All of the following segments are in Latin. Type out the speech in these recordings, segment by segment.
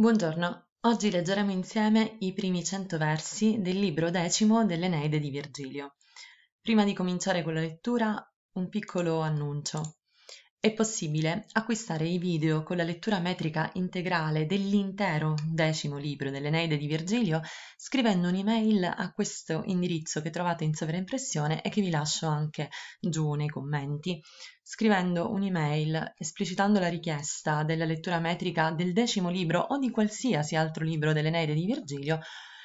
Buongiorno, oggi leggeremo insieme i primi cento versi del libro decimo dell'Eneide di Virgilio. Prima di cominciare con la lettura, un piccolo annuncio. È possibile acquistare i video con la lettura metrica integrale dell'intero decimo libro dell'Eneide di Virgilio scrivendo un'email a questo indirizzo che trovate in sovraimpressione e che vi lascio anche giù nei commenti. Scrivendo un'email esplicitando la richiesta della lettura metrica del decimo libro o di qualsiasi altro libro dell'Eneide di Virgilio,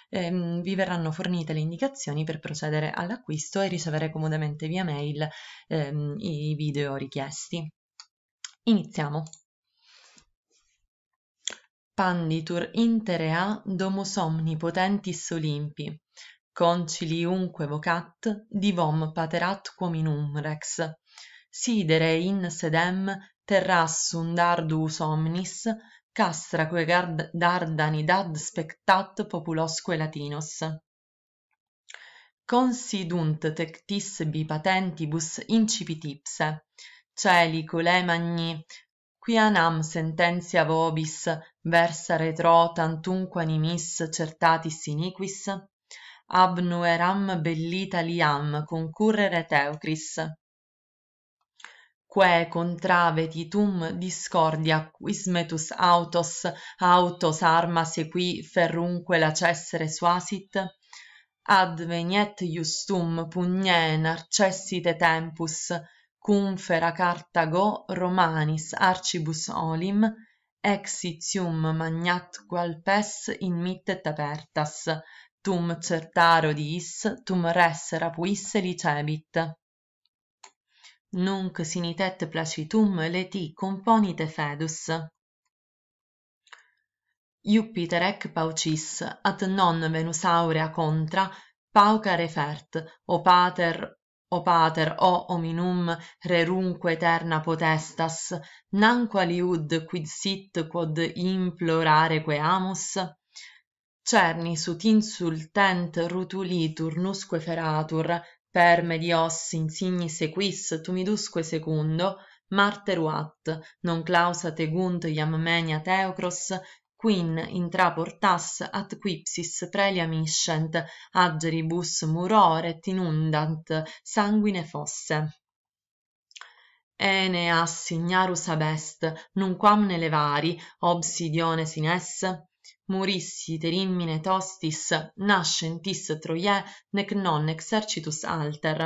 ehm, vi verranno fornite le indicazioni per procedere all'acquisto e ricevere comodamente via mail ehm, i video richiesti. Iniziamo. Panditur interea domus omni potentis olimpi, concili unque vocat divom paterat quom in umrex. Sidere in sedem terras un dardus omnis, castraque gard dardani dad spectat populosque latinos. Considunt tectis bi patentibus incipit ipse, celi colei magni qui anam sententia vobis versa retro tantunque animis certatis iniquis, ab nueram bellita liam concurrere teucris quae contravetitum discordia quis metus autos autos arma sequi ferrunque la cessere suasit ad veniet iustum pugnen tempus cum fera go romanis arcibus olim exitium magnat qualpes in mittet apertas, tum certaro dis tum res rapuisse licebit nunc sinitet placitum leti componite fedus Jupiter ec paucis, at non Venus aurea contra, pauca refert, o pater o pater o hominum rerunque eterna potestas nan qualiud quid sit quod implorare quae amus cerni sut insultent rutulitur nusque feratur per medios insigni sequis tumidusque secundo marteruat non clausa tegunt iam menia teocros quin intra portas at quipsis prelia miscent adribus murore et inundant sanguine fosse. Eneas signarus abest, nunquam ne levari, obsidione sines, murissi terimine tostis, nascentis troie, nec non exercitus alter.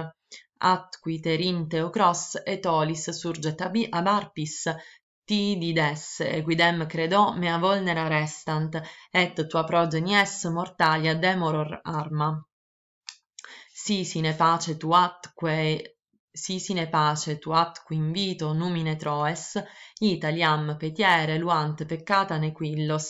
At terin teocros et olis surget ab arpis, ti dides, equidem credo, mea volnera restant, et tua progenies mortalia demoror arma. Si sine pace tu atque, si sine pace tu qui invito numine troes, italiam petiere luant peccata nequillos,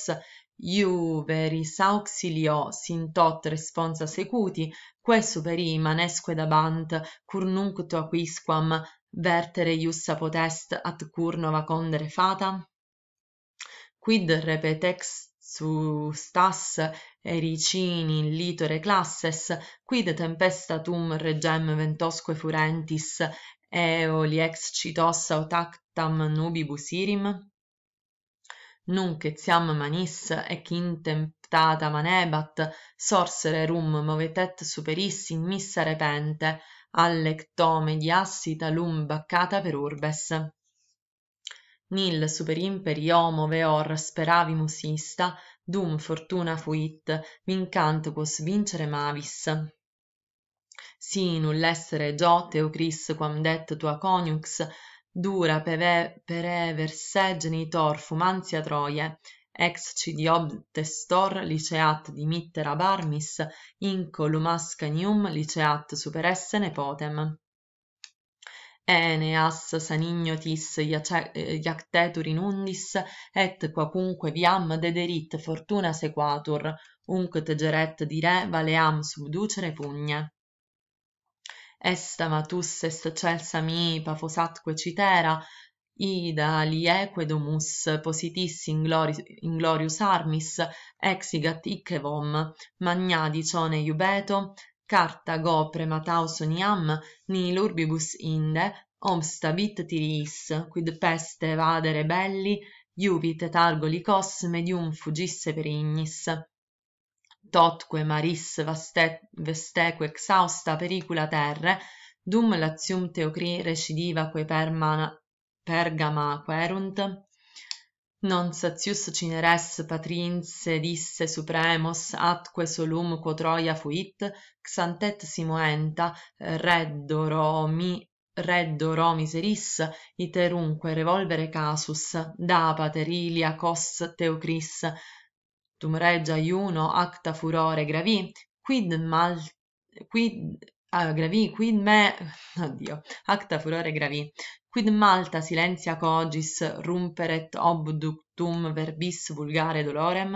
iu veris auxilio sin tot responsa secuti, que superi manesque dabant, cur nunc tu aquisquam, vertere iussa potest at cur nova condere fata? Quid repetex su stas ericini in litore classes, quid tempestatum regem ventosque furentis, eoli ex citossa ot nubibus irim? Nunc etiam manis, ec quin temptata manebat, sorsere rum movetet superissim missa repente, allectome diassita lum baccata per urbes. Nil super imperi homo veor speravimus ista, dum fortuna fuit, vincant quos vincere mavis. Si null'essere Giotte o Cris quam det tua coniux, dura peve, per se genitor fumantia Troie, ex testor liceat dimittera barmis incolumascanium liceat superesse nepotem Eneas sanignotis iactetur inundis et quacunque viam dederit fortuna sequatur unc tegeret dire valeam subducere pugne Esta matus est celsa mihi pafosatque citera ida liequedomus positis inglori, inglorius armis exigat iccevum magnadi zone iubeto Cartago premataus oniam nihil lurbibus inde obstabit tiriis quid peste vadere belli iuvit targolicos medium fugisse per ignis totque maris vaste, vesteque exhausta pericula terre dum latium teocri recidiva quae permana Pergama querunt? Non satius cineres patrinse disse supremos atque solum quo Troia fuit, xantet simoenta reddo Romi reddo Romiseris, iterunque revolvere casus, da paterilia cos Teocris, tum regia iuno acta furore gravi, quid mal... quid... Ah, gravi, quid me... Oddio, acta furore gravi, quid malta silentia cogis rumperet obductum verbis vulgare dolorem?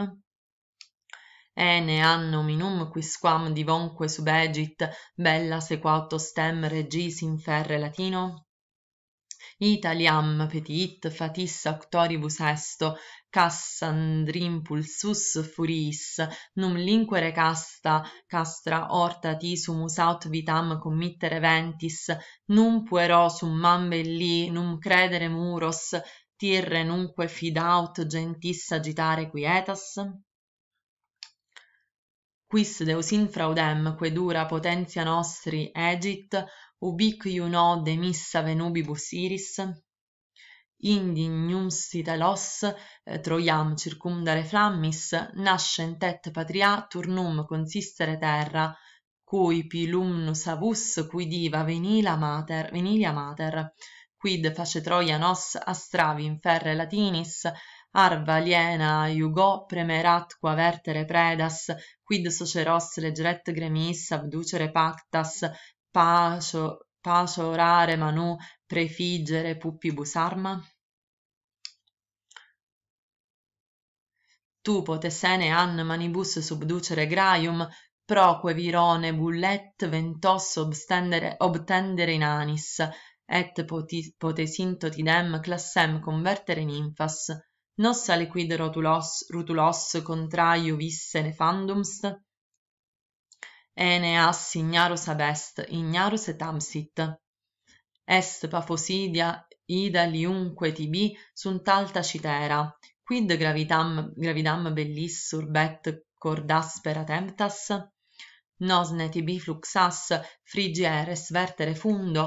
Ene anno minum quisquam divonque subegit bella sequato stem regis inferre latino? Italiam petit fatis auctoribus esto, cassandrimpulsus furiis, num linquere casta, castra horta tisumus aut vitam committere ventis, num puero summam belli, num credere muros, tirre nunque fidaut gentis agitare quietas? Quis deus infraudem, que dura potentia nostri egit, ubic iuno demissa venubibus iris? indignum telos eh, troiam circumdare flammis nascent et patria turnum consistere terra cui pilumnus avus cui diva venila mater venilia mater quid face Troia nos astravi in ferre latinis arva aliena iugo premerat qua vertere predas quid soceros legeret gremis abducere pactas pacio pacio orare manu prefigere puppibus arma tu ene an manibus subducere graium, proque virone bullet ventos obstendere obtendere in anis, et poti, potesinto classem convertere in infas, non sale quid rotulos, rutulos contraio visse nefandums? Ene as ignaros abest, ignarus et amsit. Est pafosidia, ida liunque tibi sunt alta citera, quid gravitam, gravidam bellis surbet cordaspera temptas? Nosne tibi fluxas frigieres vertere fundo,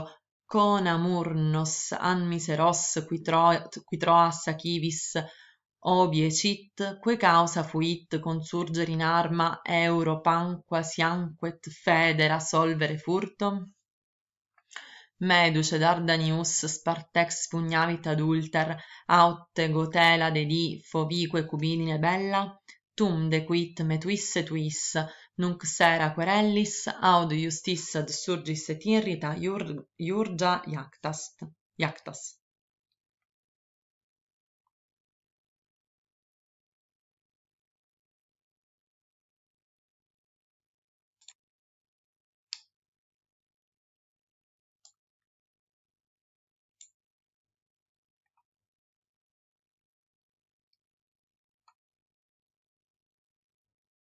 conamurnos anmiseros qui, tro, qui troas achivis obie cit, que causa fuit consurger in arma euro panquasianquet federa solvere furtum? Medus ed Ardanius spartex pugnavit adulter, aute gotela de di fovique cubiline bella, tum de quit metuisse tuis, nunc sera querellis, aud justissad ad et irrita iurgia iactast. iactas.